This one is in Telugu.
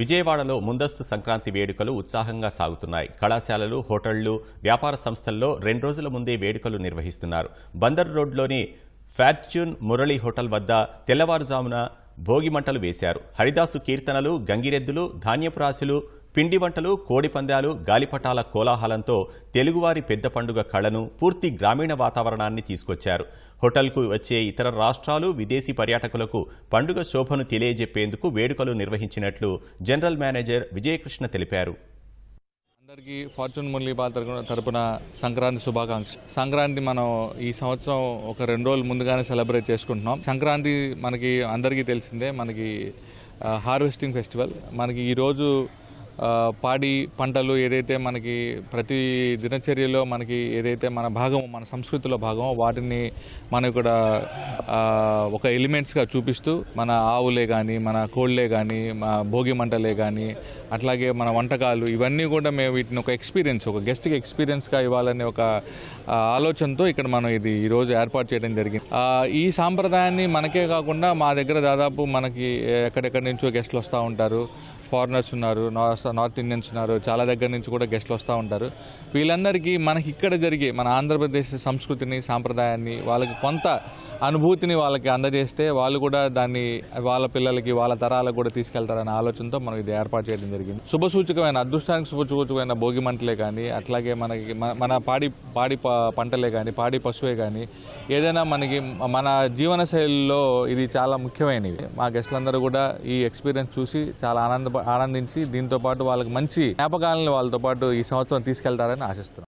విజయవాడలో ముందస్తు సంక్రాంతి వేడుకలు ఉత్సాహంగా సాగుతున్నాయి కళాశాలలు హోటళ్లు వ్యాపార సంస్థల్లో రెండు రోజుల ముందే వేడుకలు నిర్వహిస్తున్నారు బందర్ రోడ్లోని ఫార్చ్యూన్ మురళీ హోటల్ వద్ద తెల్లవారుజామున భోగిమంటలు వేశారు హరిదాసు కీర్తనలు గంగిరెద్దులు ధాన్యపురాశులు పిండి వంటలు కోడి పందాలు గాలిపటాల కోలాహలంతో తెలుగువారి పెద్ద పండుగ కళను పూర్తి గ్రామీణ వాతావరణాన్ని తీసుకొచ్చారు హోటల్కు వచ్చే ఇతర రాష్ట్రాలు విదేశీ పర్యాటకులకు పండుగ శోభను తెలియజెప్పేందుకు వేడుకలు నిర్వహించినట్లు జనరల్ మేనేజర్ విజయకృష్ణ తెలిపారు అందరికీ ఫార్చ్యూన్ మురళీ పాల్ తరపున సంక్రాంతి శుభాకాంక్ష సంక్రాంతి మనం ఈ సంవత్సరం ఒక రెండు రోజులు ముందుగానే సెలబ్రేట్ చేసుకుంటున్నాం సంక్రాంతి మనకి అందరికీ తెలిసిందే మనకి హార్వెస్టింగ్ ఫెస్టివల్ మనకి ఈరోజు పాడి పంటలు ఏదైతే మనకి ప్రతి దినచర్యలో మనకి ఏదైతే మన భాగం మన సంస్కృతిలో భాగం వాటిని మనం ఇక్కడ ఒక ఎలిమెంట్స్గా చూపిస్తూ మన ఆవులే కానీ మన కోళ్ళే కానీ మా భోగి మంటలే కానీ అట్లాగే మన వంటకాలు ఇవన్నీ కూడా మేము వీటిని ఒక ఎక్స్పీరియన్స్ ఒక గెస్ట్కి ఎక్స్పీరియన్స్గా ఇవ్వాలనే ఒక ఆలోచనతో ఇక్కడ మనం ఇది ఈరోజు ఏర్పాటు చేయడం జరిగింది ఈ సాంప్రదాయాన్ని మనకే కాకుండా మా దగ్గర దాదాపు మనకి ఎక్కడెక్కడి నుంచో గెస్ట్లు వస్తూ ఉంటారు ఫారినర్స్ ఉన్నారు నార్త్ ఇండియన్స్ ఉన్నారు చాలా దగ్గర నుంచి కూడా గెస్ట్లు వస్తూ ఉంటారు వీళ్ళందరికీ మనకి ఇక్కడ జరిగే మన ఆంధ్రప్రదేశ్ సంస్కృతిని సాంప్రదాయాన్ని వాళ్ళకి కొంత అనుభూతిని వాళ్ళకి అందజేస్తే వాళ్ళు కూడా దాన్ని వాళ్ళ పిల్లలకి వాళ్ళ తరాలకు కూడా తీసుకెళ్తారనే ఆలోచనతో మనకి ఇది ఏర్పాటు చేయడం జరిగింది శుభసూచకమైన అదృష్టానికి శుభసూచకమైన భోగి మంటలే కానీ అట్లాగే మనకి మన పాడి పాడి పంటలే కానీ పాడి పశువే కానీ ఏదైనా మనకి మన జీవన శైలిలో ఇది చాలా ముఖ్యమైనవి మా గెస్ట్లందరూ కూడా ఈ ఎక్స్పీరియన్స్ చూసి చాలా ఆనంద ఆనందించి దీంతో పాటు వాళ్ళకి మంచి జ్ఞాపకాలను వాళ్ళతో పాటు ఈ సంవత్సరం తీసుకెళ్తారని ఆశిస్తున్నాం